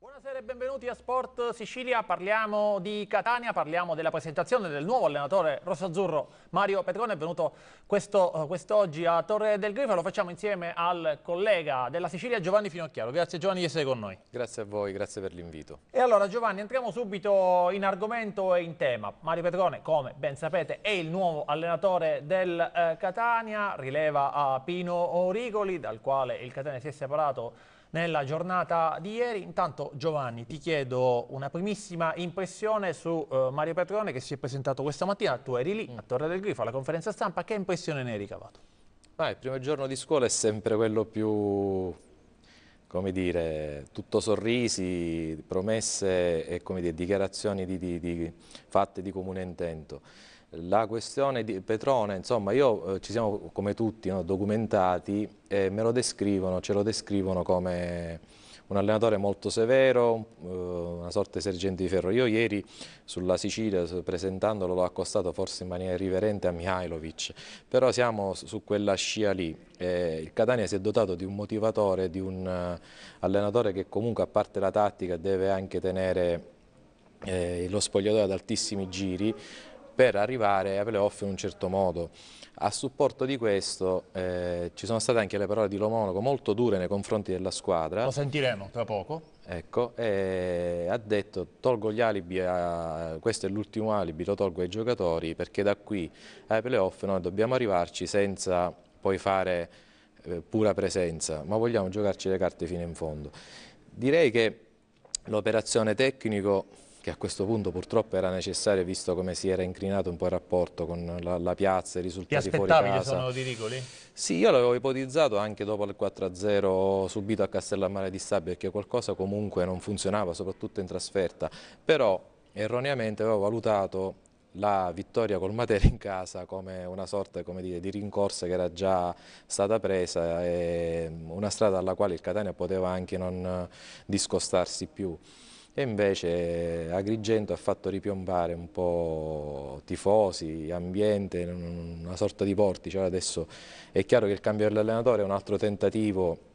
Buonasera e benvenuti a Sport Sicilia, parliamo di Catania, parliamo della presentazione del nuovo allenatore rossazzurro Mario Petrone, è venuto eh, quest'oggi quest a Torre del Grifo, lo facciamo insieme al collega della Sicilia Giovanni Finocchiaro, grazie Giovanni di essere con noi. Grazie a voi, grazie per l'invito. E allora Giovanni entriamo subito in argomento e in tema, Mario Petrone come ben sapete è il nuovo allenatore del eh, Catania, rileva a Pino Origoli dal quale il Catania si è separato nella giornata di ieri. Intanto Giovanni ti chiedo una primissima impressione su eh, Mario Petrone che si è presentato questa mattina, tu eri lì a Torre del Grifo alla conferenza stampa, che impressione ne hai ricavato? Ah, il primo giorno di scuola è sempre quello più, come dire, tutto sorrisi, promesse e dire, dichiarazioni di, di, di, fatte di comune intento. La questione di Petrone, insomma, io eh, ci siamo come tutti no, documentati e me lo descrivono, ce lo descrivono come un allenatore molto severo, eh, una sorta di sergente di ferro. Io ieri sulla Sicilia presentandolo l'ho accostato forse in maniera irriverente a Mihailovic, però siamo su quella scia lì. Eh, il Catania si è dotato di un motivatore, di un eh, allenatore che comunque a parte la tattica deve anche tenere eh, lo spogliatoio ad altissimi giri per arrivare ai playoff in un certo modo. A supporto di questo eh, ci sono state anche le parole di Lomonaco molto dure nei confronti della squadra. Lo sentiremo tra poco. Ecco, eh, ha detto tolgo gli alibi, a, questo è l'ultimo alibi, lo tolgo ai giocatori perché da qui ai playoff noi dobbiamo arrivarci senza poi fare eh, pura presenza, ma vogliamo giocarci le carte fino in fondo. Direi che l'operazione tecnico che a questo punto purtroppo era necessario visto come si era inclinato un po' il rapporto con la, la piazza, i risultati fuori casa. Ti aspettavi sono di Rigoli? Sì, io l'avevo ipotizzato anche dopo il 4-0 subito a Castellammare di Stabia perché qualcosa comunque non funzionava, soprattutto in trasferta, però erroneamente avevo valutato la vittoria col Matera in casa come una sorta come dire, di rincorsa che era già stata presa e una strada alla quale il Catania poteva anche non eh, discostarsi più e invece Agrigento ha fatto ripiombare un po' tifosi, ambiente, una sorta di vortice. adesso è chiaro che il cambio dell'allenatore è un altro tentativo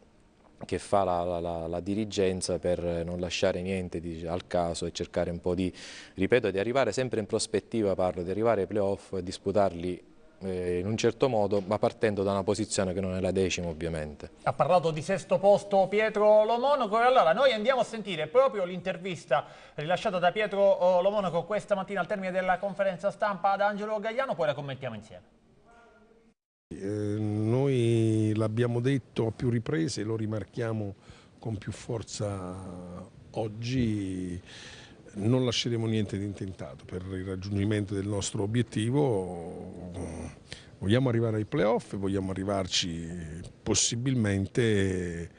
che fa la, la, la, dirigenza per non lasciare niente di, al caso e cercare un po' di, ripeto, di arrivare sempre in prospettiva, parlo di arrivare ai playoff e disputarli eh, in un certo modo, ma partendo da una posizione che non è la decima ovviamente. Ha parlato di sesto posto Pietro Lomonaco allora noi andiamo a sentire proprio l'intervista rilasciata da Pietro eh, Lomonaco questa mattina al termine della conferenza stampa ad Angelo Gagliano, poi la commentiamo insieme. Eh, noi l'abbiamo detto a più riprese, lo rimarchiamo con più forza oggi non lasceremo niente di intentato per il raggiungimento del nostro obiettivo. Vogliamo arrivare ai playoff e vogliamo arrivarci possibilmente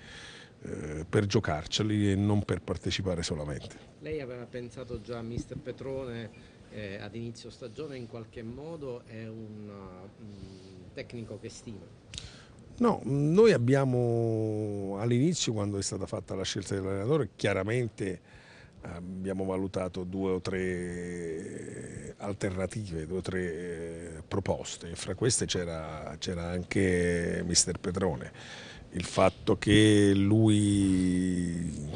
eh, per giocarceli e non per partecipare solamente. Lei aveva pensato già a Mister Petrone eh, ad inizio stagione in qualche modo è un, uh, un tecnico che stima? No, noi abbiamo all'inizio quando è stata fatta la scelta dell'allenatore chiaramente abbiamo valutato due o tre alternative, due o tre eh, proposte, fra queste c'era, anche mister Pedrone, il fatto che lui,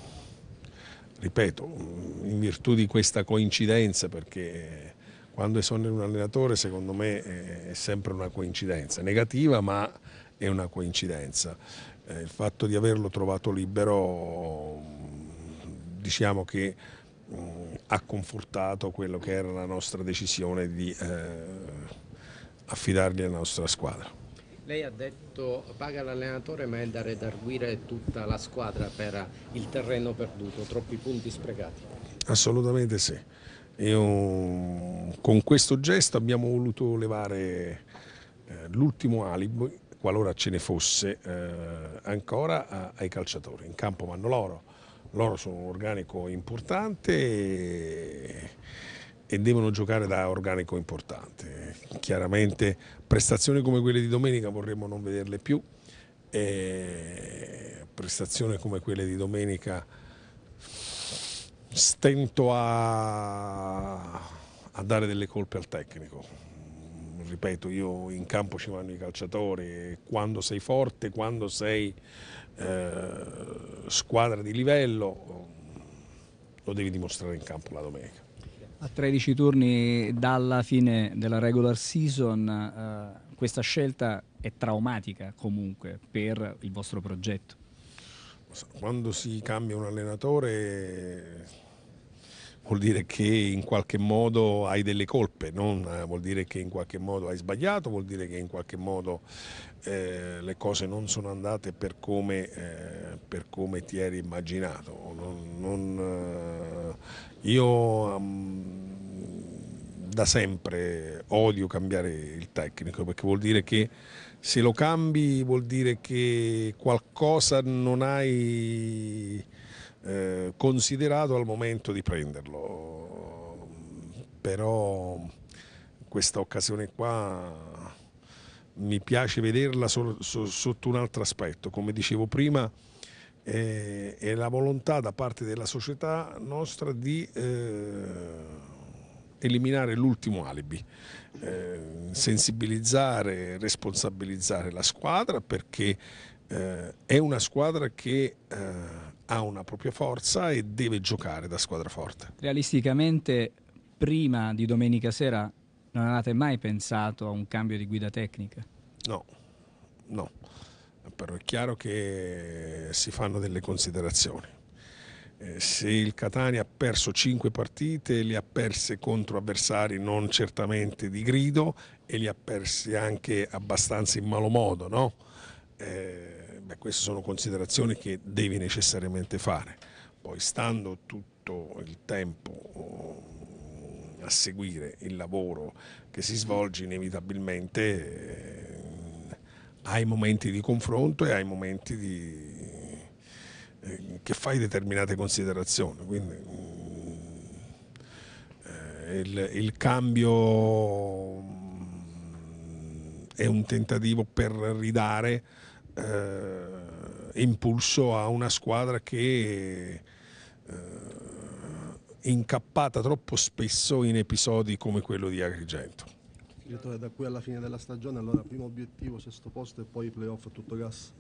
ripeto, in virtù di questa coincidenza, perché quando esonera un allenatore secondo me è sempre una coincidenza, negativa ma è una coincidenza, eh, il fatto di averlo trovato libero diciamo che mh, mm, ha confortato quello che era la nostra decisione di eh, affidargli alla nostra squadra. Lei ha detto paga l'allenatore ma è da redarguire tutta la squadra per il terreno perduto, troppi punti sprecati. Assolutamente sì. Io, con questo gesto abbiamo voluto levare eh, l'ultimo alibi, qualora ce ne fosse eh, ancora, a, ai calciatori. In campo vanno loro loro sono un organico importante e, e, devono giocare da organico importante. Chiaramente prestazioni come quelle di domenica vorremmo non vederle più, e prestazioni come quelle di domenica stento a, a dare delle colpe al tecnico ripeto, io in campo ci vanno i calciatori, quando sei forte, quando sei eh, squadra di livello, lo devi dimostrare in campo la domenica. A 13 turni dalla fine della regular season, eh, questa scelta è traumatica comunque per il vostro progetto? Quando si cambia un allenatore vuol dire che in qualche modo hai delle colpe, non eh, vuol dire che in qualche modo hai sbagliato, vuol dire che in qualche modo eh, le cose non sono andate per come, eh, per come ti eri immaginato. Non, non, eh, io um, da sempre odio cambiare il tecnico perché vuol dire che se lo cambi vuol dire che qualcosa non hai eh, considerato al momento di prenderlo, però questa occasione qua mi piace vederla so, so, sotto un altro aspetto, come dicevo prima eh, è la volontà da parte della società nostra di eh, eliminare l'ultimo alibi, eh, sensibilizzare, responsabilizzare la squadra perché eh, è una squadra che eh, ha una propria forza e deve giocare da squadra forte. Realisticamente, prima di domenica sera non avevate mai pensato a un cambio di guida tecnica? No, no, però è chiaro che si fanno delle considerazioni. Eh, se il Catania ha perso cinque partite, le ha perse contro avversari non certamente di grido e le ha perse anche abbastanza in malo modo, no? Eh, beh, queste sono considerazioni che devi necessariamente fare. Poi stando tutto il tempo mm, a seguire il lavoro che si svolge inevitabilmente eh, hai momenti di confronto e hai momenti di, eh, che fai determinate considerazioni. Quindi, mm, eh, il, il cambio mm, è un tentativo per ridare eh, impulso a una squadra che eh, incappata troppo spesso in episodi come quello di Agrigento. Direttore, da qui alla fine della stagione, allora primo obiettivo, sesto posto e poi playoff a tutto gas?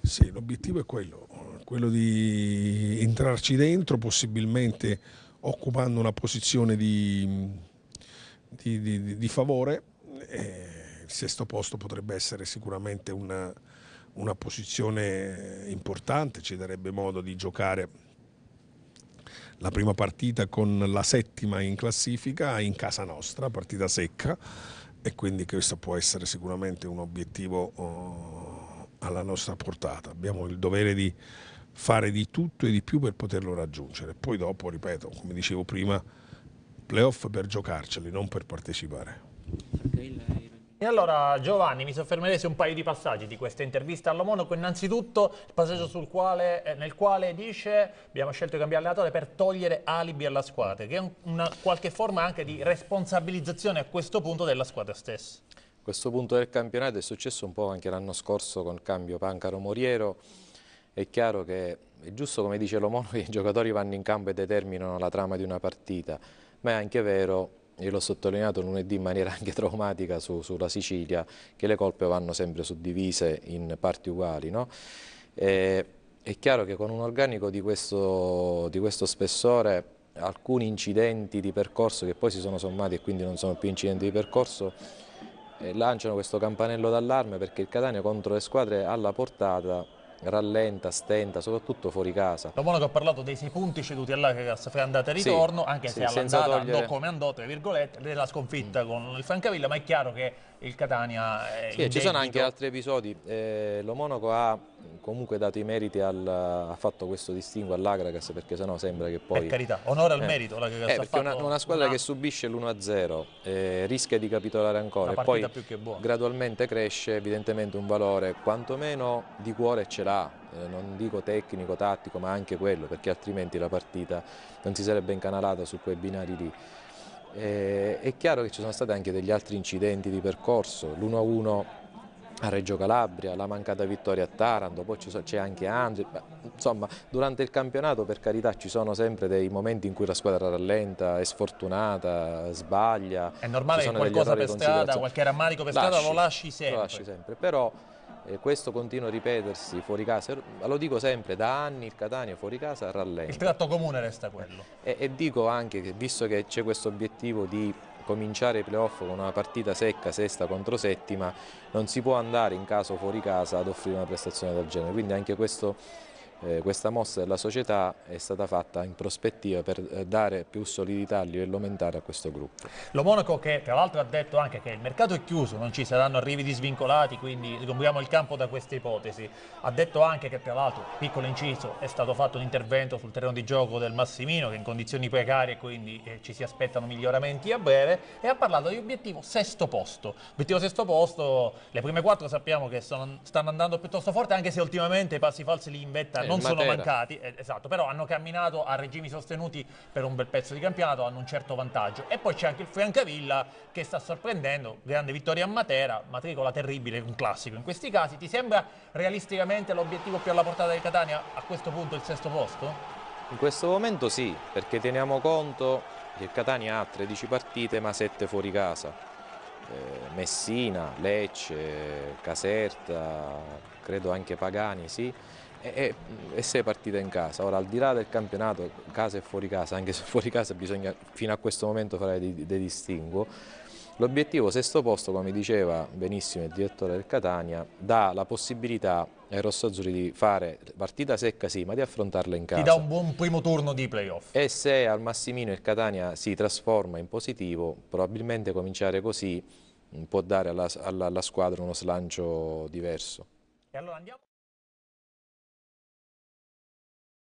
Sì, l'obiettivo è quello, quello di entrarci dentro, possibilmente occupando una posizione di, di, di, di favore. Eh, il sesto posto potrebbe essere sicuramente una, una posizione importante, ci darebbe modo di giocare la prima partita con la settima in classifica in casa nostra, partita secca e quindi questo può essere sicuramente un obiettivo oh, alla nostra portata. Abbiamo il dovere di fare di tutto e di più per poterlo raggiungere. Poi dopo, ripeto, come dicevo prima, playoff per giocarceli, non per partecipare. E allora Giovanni mi soffermerei su un paio di passaggi di questa intervista allo Monaco, innanzitutto il passaggio quale, eh, nel quale dice abbiamo scelto di cambiare allenatore per togliere alibi alla squadra, che è una qualche forma anche di responsabilizzazione a questo punto della squadra stessa. A questo punto del campionato è successo un po' anche l'anno scorso con il cambio Pancaro-Moriero, è chiaro che è giusto come dice l'Omono, che i giocatori vanno in campo e determinano la trama di una partita, ma è anche vero io l'ho sottolineato lunedì in maniera anche traumatica su, sulla Sicilia, che le colpe vanno sempre suddivise in parti uguali. No? E, è chiaro che con un organico di questo, di questo spessore alcuni incidenti di percorso che poi si sono sommati e quindi non sono più incidenti di percorso eh, lanciano questo campanello d'allarme perché il Catania contro le squadre ha la portata rallenta, stenta, soprattutto fuori casa. buono che ho parlato dei sei punti ceduti all'Acagas fra andata e ritorno, sì, anche sì, se all'andata togliere... andò come andò, tra virgolette, della sconfitta mm. con il Francavilla, ma è chiaro che il Catania... è Sì, ci sono anche altri episodi, eh, lo Monaco ha comunque dato i meriti, al, ha fatto questo distinguo all'Agragas perché sennò sembra che poi... Per carità, onora al eh, merito l'Agragas eh, perché una, una, squadra una... che subisce l'1-0 eh, rischia di capitolare ancora e poi gradualmente cresce evidentemente un valore quantomeno di cuore ce l'ha, eh, non dico tecnico, tattico ma anche quello perché altrimenti la partita non si sarebbe incanalata su quei binari lì. Eh, è chiaro che ci sono stati anche degli altri incidenti di percorso, l'1-1 a Reggio Calabria, la mancata vittoria a Taranto, poi c'è anche Angel, insomma durante il campionato per carità ci sono sempre dei momenti in cui la squadra rallenta, è sfortunata, sbaglia. È normale che qualcosa per strada, qualche rammarico per strada lo lasci sempre. Lo lasci sempre, però e questo continua a ripetersi fuori casa, lo dico sempre, da anni il Catania fuori casa rallenta. Il tratto comune resta quello. E, e dico anche che visto che c'è questo obiettivo di cominciare i playoff con una partita secca, sesta contro settima, non si può andare in caso fuori casa ad offrire una prestazione del genere, quindi anche questo eh, questa mossa della società è stata fatta in prospettiva per eh, dare più solidità a livello mentale a questo gruppo. Lo Monaco che tra l'altro ha detto anche che il mercato è chiuso, non ci saranno arrivi disvincolati, quindi ricopriamo il campo da queste ipotesi. Ha detto anche che tra l'altro, piccolo inciso, è stato fatto un intervento sul terreno di gioco del Massimino che è in condizioni precarie quindi eh, ci si aspettano miglioramenti a breve e ha parlato di obiettivo sesto posto. Obiettivo sesto posto, le prime quattro sappiamo che sono, stanno andando piuttosto forte anche se ultimamente i passi falsi li inventa non sono mancati, eh, esatto, però hanno camminato a regimi sostenuti per un bel pezzo di campionato, hanno un certo vantaggio. E poi c'è anche il Fuancavilla che sta sorprendendo, grande vittoria a Matera, matricola terribile, un classico in questi casi. Ti sembra realisticamente l'obiettivo più alla portata del Catania a questo punto il sesto posto? In questo momento sì, perché teniamo conto che il Catania ha 13 partite ma 7 fuori casa. Eh, Messina, Lecce, Caserta, credo anche Pagani, sì, e, e, sei partita in casa. Ora, al di là del campionato, casa e fuori casa, anche se fuori casa bisogna fino a questo momento fare dei, dei distinguo, l'obiettivo sesto posto, come diceva benissimo il direttore del Catania, dà la possibilità ai rossozzurri di fare partita secca sì, ma di affrontarla in casa. Ti dà un buon primo turno di playoff. E se al massimino il Catania si trasforma in positivo, probabilmente cominciare così mm, può dare alla, alla, alla squadra uno slancio diverso. E allora andiamo...